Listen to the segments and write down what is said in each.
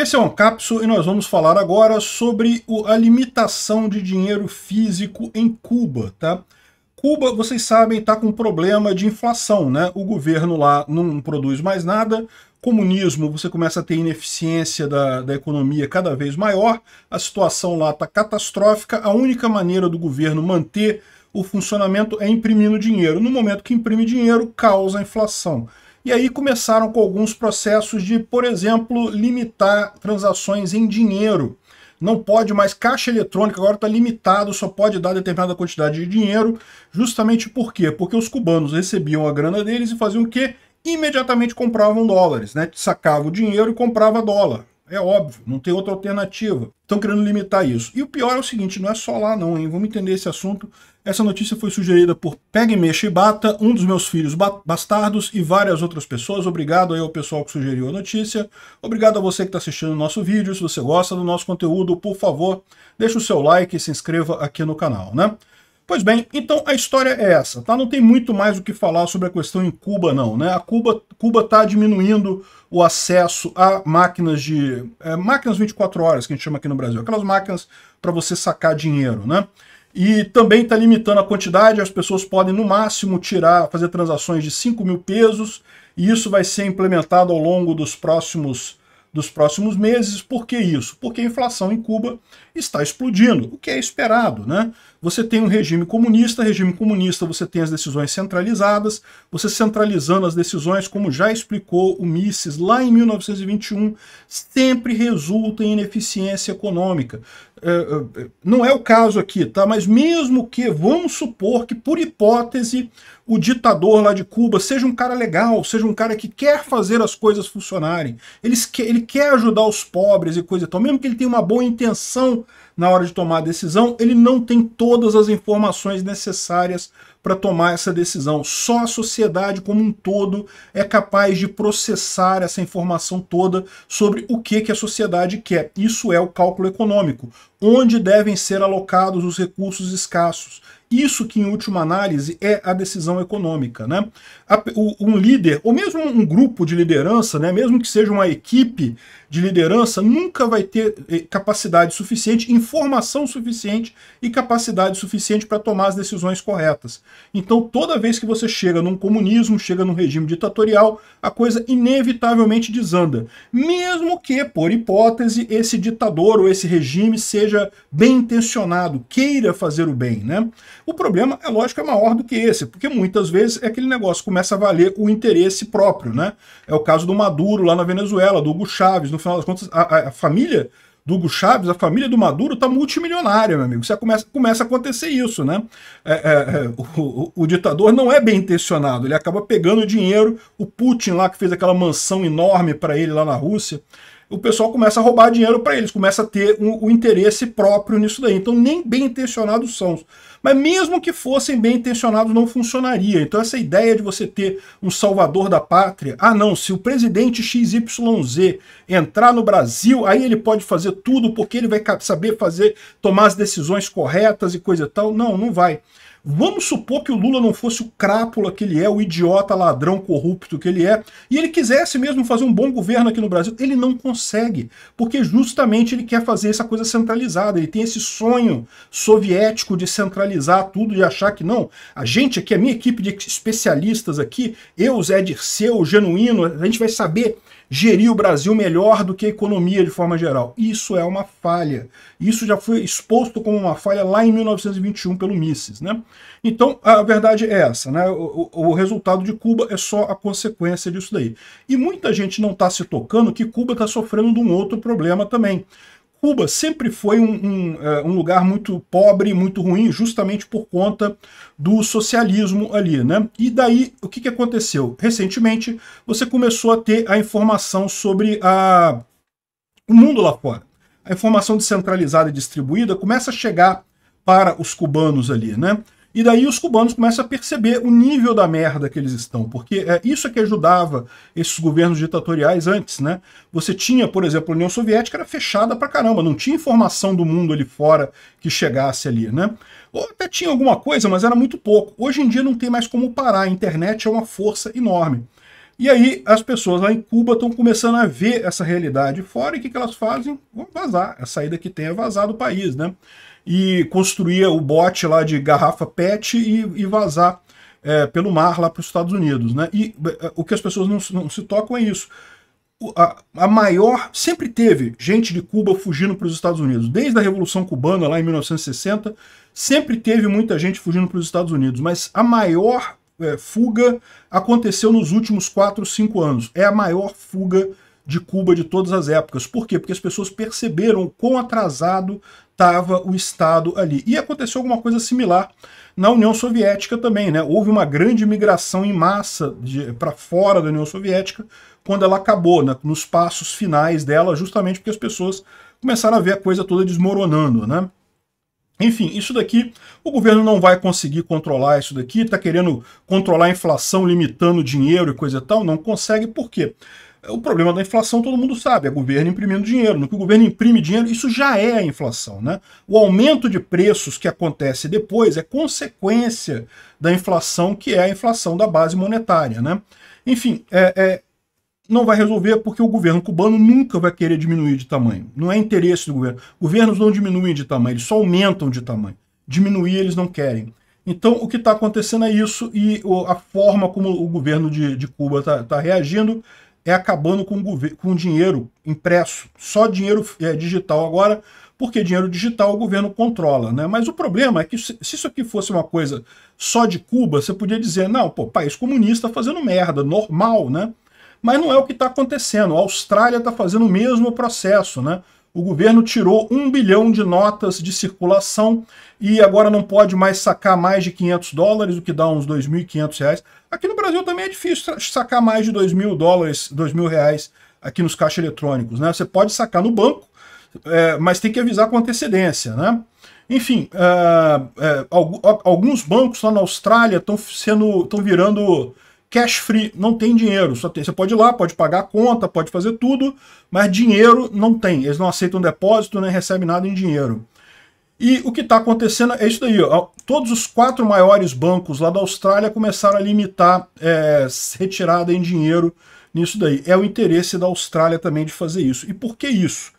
Esse é o Ancapsu e nós vamos falar agora sobre a limitação de dinheiro físico em Cuba, tá? Cuba, vocês sabem, está com problema de inflação, né? O governo lá não produz mais nada. Comunismo, você começa a ter ineficiência da, da economia cada vez maior. A situação lá está catastrófica. A única maneira do governo manter o funcionamento é imprimindo dinheiro. No momento que imprime dinheiro, causa inflação. E aí começaram com alguns processos de, por exemplo, limitar transações em dinheiro. Não pode mais, caixa eletrônica agora está limitado, só pode dar determinada quantidade de dinheiro, justamente por quê? Porque os cubanos recebiam a grana deles e faziam o quê? Imediatamente compravam dólares, né? Sacava o dinheiro e comprava dólar. É óbvio, não tem outra alternativa. Estão querendo limitar isso. E o pior é o seguinte, não é só lá não, hein? Vamos entender esse assunto. Essa notícia foi sugerida por Pegme Shibata, um dos meus filhos bastardos e várias outras pessoas. Obrigado aí ao pessoal que sugeriu a notícia. Obrigado a você que está assistindo o nosso vídeo. Se você gosta do nosso conteúdo, por favor, deixa o seu like e se inscreva aqui no canal, né? Pois bem, então a história é essa, tá? Não tem muito mais o que falar sobre a questão em Cuba, não, né? A Cuba Cuba está diminuindo o acesso a máquinas de é, máquinas 24 horas que a gente chama aqui no Brasil, aquelas máquinas para você sacar dinheiro, né? E também está limitando a quantidade, as pessoas podem no máximo tirar, fazer transações de 5 mil pesos, e isso vai ser implementado ao longo dos próximos dos próximos meses. Por que isso? Porque a inflação em Cuba está explodindo, o que é esperado, né? você tem um regime comunista, regime comunista você tem as decisões centralizadas, você centralizando as decisões, como já explicou o Mises lá em 1921, sempre resulta em ineficiência econômica. É, é, é, não é o caso aqui, tá? Mas mesmo que, vamos supor que, por hipótese, o ditador lá de Cuba seja um cara legal, seja um cara que quer fazer as coisas funcionarem, ele, ele quer ajudar os pobres e coisa e tal, mesmo que ele tenha uma boa intenção na hora de tomar a decisão, ele não tem todas as informações necessárias para tomar essa decisão. Só a sociedade como um todo é capaz de processar essa informação toda sobre o que, que a sociedade quer. Isso é o cálculo econômico. Onde devem ser alocados os recursos escassos. Isso que, em última análise, é a decisão econômica. Né? Um líder, ou mesmo um grupo de liderança, né, mesmo que seja uma equipe de liderança, nunca vai ter eh, capacidade suficiente, informação suficiente e capacidade suficiente para tomar as decisões corretas. Então, toda vez que você chega num comunismo, chega num regime ditatorial, a coisa inevitavelmente desanda. Mesmo que, por hipótese, esse ditador ou esse regime seja bem intencionado, queira fazer o bem, né? O problema, é lógico, é maior do que esse, porque muitas vezes é aquele negócio começa a valer o interesse próprio, né? É o caso do Maduro lá na Venezuela, do Hugo Chávez, no final das contas, a, a, a família do Hugo Chaves, a família do Maduro está multimilionária, meu amigo. Você começa, começa a acontecer isso, né? É, é, é, o, o, o, ditador não é bem intencionado, ele acaba pegando dinheiro. O Putin lá, que fez aquela mansão enorme para ele lá na Rússia, o pessoal começa a roubar dinheiro para eles, começa a ter o um, um interesse próprio nisso daí. Então, nem bem intencionados são. Mas mesmo que fossem bem intencionados, não funcionaria. Então, essa ideia de você ter um salvador da pátria, ah não, se o presidente XYZ entrar no Brasil, aí ele pode fazer tudo porque ele vai saber fazer, tomar as decisões corretas e coisa e tal. Não, não vai. Vamos supor que o Lula não fosse o crápula que ele é, o idiota, ladrão, corrupto que ele é, e ele quisesse mesmo fazer um bom governo aqui no Brasil. Ele não consegue, porque justamente ele quer fazer essa coisa centralizada. Ele tem esse sonho soviético de centralizar tudo, de achar que não, a gente aqui, a minha equipe de especialistas aqui, eu, Zé Dirceu, Genuíno, a gente vai saber gerir o Brasil melhor do que a economia de forma geral. Isso é uma falha. Isso já foi exposto como uma falha lá em 1921 pelo Mises. Né? Então, a verdade é essa. Né? O, o, o resultado de Cuba é só a consequência disso daí. E muita gente não está se tocando que Cuba está sofrendo de um outro problema também Cuba sempre foi um, um, eh, um, lugar muito pobre, muito ruim, justamente por conta do socialismo ali, né? E daí, o que, que aconteceu? Recentemente, você começou a ter a informação sobre a, o mundo lá fora. A informação descentralizada e distribuída começa a chegar para os cubanos ali, né? E daí os cubanos começam a perceber o nível da merda que eles estão, porque é isso é que ajudava esses governos ditatoriais antes, né? Você tinha, por exemplo, a União Soviética era fechada pra caramba, não tinha informação do mundo ali fora que chegasse ali, né? Ou até tinha alguma coisa, mas era muito pouco. Hoje em dia não tem mais como parar, a internet é uma força enorme. E aí as pessoas lá em Cuba estão começando a ver essa realidade fora e o que, que elas fazem? Vão vazar. A é saída que tem é vazar do país, né? e construir o bote lá de garrafa PET e, e vazar é, pelo mar lá para os Estados Unidos. Né? E é, é, o que as pessoas não, não se tocam é isso. A, a, maior. Sempre teve gente de Cuba fugindo para os Estados Unidos. Desde a Revolução Cubana, lá em 1960, sempre teve muita gente fugindo para os Estados Unidos. Mas a maior é, fuga aconteceu nos últimos 4, 5 anos. É a maior fuga de Cuba de todas as épocas. Por quê? Porque as pessoas perceberam o quão atrasado estava o Estado ali. E aconteceu alguma coisa similar na União Soviética também, né? Houve uma grande migração em massa para fora da União Soviética quando ela acabou, né? nos passos finais dela, justamente porque as pessoas começaram a ver a coisa toda desmoronando, né? Enfim, isso daqui, o governo não vai conseguir controlar isso daqui, está querendo controlar a inflação, limitando o dinheiro e coisa e tal, não consegue, por quê? É o problema da inflação todo mundo sabe, é o governo imprimindo dinheiro. No que o governo imprime dinheiro, isso já é a inflação. Né? O aumento de preços que acontece depois é consequência da inflação, que é a inflação da base monetária. Né? Enfim, é, é, não vai resolver porque o governo cubano nunca vai querer diminuir de tamanho. Não é interesse do governo. Governos não diminuem de tamanho, eles só aumentam de tamanho. Diminuir eles não querem. Então, o que está acontecendo é isso e a forma como o governo de, de Cuba está tá reagindo é acabando com, com dinheiro impresso, só dinheiro é, digital agora, porque dinheiro digital o governo controla, né? Mas o problema é que se, se isso aqui fosse uma coisa só de Cuba, você podia dizer, não, pô, país comunista tá fazendo merda, normal, né? Mas não é o que está acontecendo. A Austrália está fazendo o mesmo processo, né? o governo tirou um bilhão de notas de circulação e agora não pode mais sacar mais de 500 dólares, o que dá uns 2.500 reais. Aqui no Brasil também é difícil sacar mais de 2.000 dólares, 2.000 reais aqui nos caixas eletrônicos. Né? Você pode sacar no banco, é, mas tem que avisar com antecedência. Né? Enfim, é, é alguns bancos lá na Austrália estão virando cash free, não tem dinheiro. Só tem, você pode ir lá, pode pagar a conta, pode fazer tudo, mas dinheiro não tem. Eles não aceitam depósito, nem recebem nada em dinheiro. E o que está acontecendo é isso daí. Ó. Todos os quatro maiores bancos lá da Austrália começaram a limitar é, retirada em dinheiro nisso daí. É o interesse da Austrália também de fazer isso. E por que isso?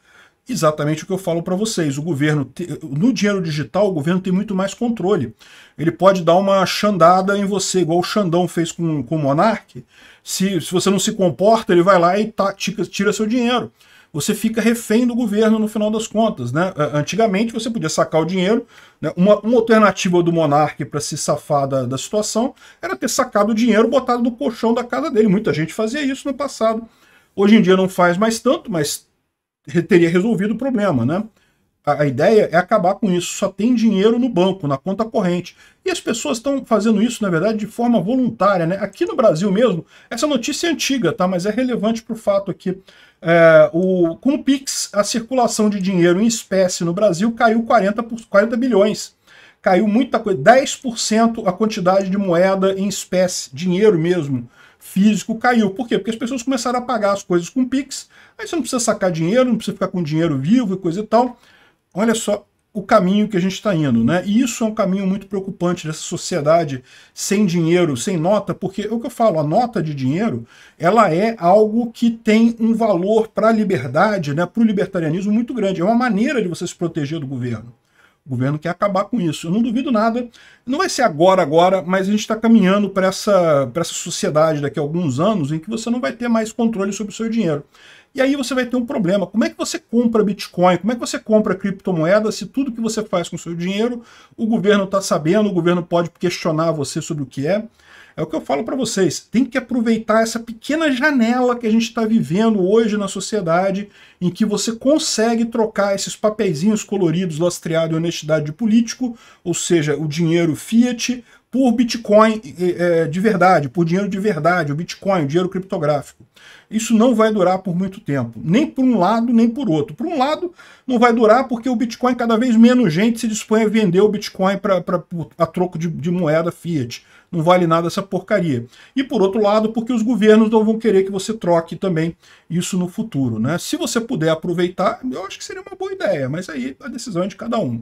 exatamente o que eu falo para vocês. O governo, no dinheiro digital, o governo tem muito mais controle. Ele pode dar uma chandada em você, igual o Xandão fez com, com o Monarque. Se, se você não se comporta, ele vai lá e tá, tira, tira seu dinheiro. Você fica refém do governo no final das contas. Né? Antigamente você podia sacar o dinheiro. Né? Uma, uma alternativa do monarca para se safar da, da situação era ter sacado o dinheiro botado no colchão da casa dele. Muita gente fazia isso no passado. Hoje em dia não faz mais tanto, mas teria resolvido o problema, né? A, a ideia é acabar com isso. Só tem dinheiro no banco, na conta corrente. E as pessoas estão fazendo isso, na verdade, de forma voluntária. Né? Aqui no Brasil mesmo, essa notícia é antiga, tá? mas é relevante para o fato aqui. É, o, com o Pix, a circulação de dinheiro em espécie no Brasil caiu 40, por, 40 bilhões. Caiu muita coisa, 10% a quantidade de moeda em espécie, dinheiro mesmo, físico caiu. Por quê? Porque as pessoas começaram a pagar as coisas com Pix, aí você não precisa sacar dinheiro, não precisa ficar com dinheiro vivo e coisa e tal. Olha só o caminho que a gente está indo, né? E isso é um caminho muito preocupante dessa sociedade sem dinheiro, sem nota, porque é o que eu falo, a nota de dinheiro, ela é algo que tem um valor para a liberdade, né, para o libertarianismo muito grande. É uma maneira de você se proteger do governo governo quer acabar com isso. Eu não duvido nada. Não vai ser agora, agora, mas a gente está caminhando para essa, essa sociedade daqui a alguns anos em que você não vai ter mais controle sobre o seu dinheiro. E aí você vai ter um problema. Como é que você compra Bitcoin? Como é que você compra criptomoeda se tudo que você faz com o seu dinheiro o governo está sabendo, o governo pode questionar você sobre o que é? É o que eu falo para vocês, tem que aproveitar essa pequena janela que a gente está vivendo hoje na sociedade, em que você consegue trocar esses papeizinhos coloridos lastreado em honestidade de político, ou seja, o dinheiro fiat por Bitcoin é, de verdade, por dinheiro de verdade, o Bitcoin, o dinheiro criptográfico. Isso não vai durar por muito tempo, nem por um lado, nem por outro. Por um lado, não vai durar porque o Bitcoin, é cada vez menos gente se dispõe a vender o Bitcoin pra, pra a troco de, de moeda fiat. Não vale nada essa porcaria. E por outro lado, porque os governos não vão querer que você troque também isso no futuro. Né? Se você puder aproveitar, eu acho que seria uma boa ideia, mas aí a decisão é de cada um.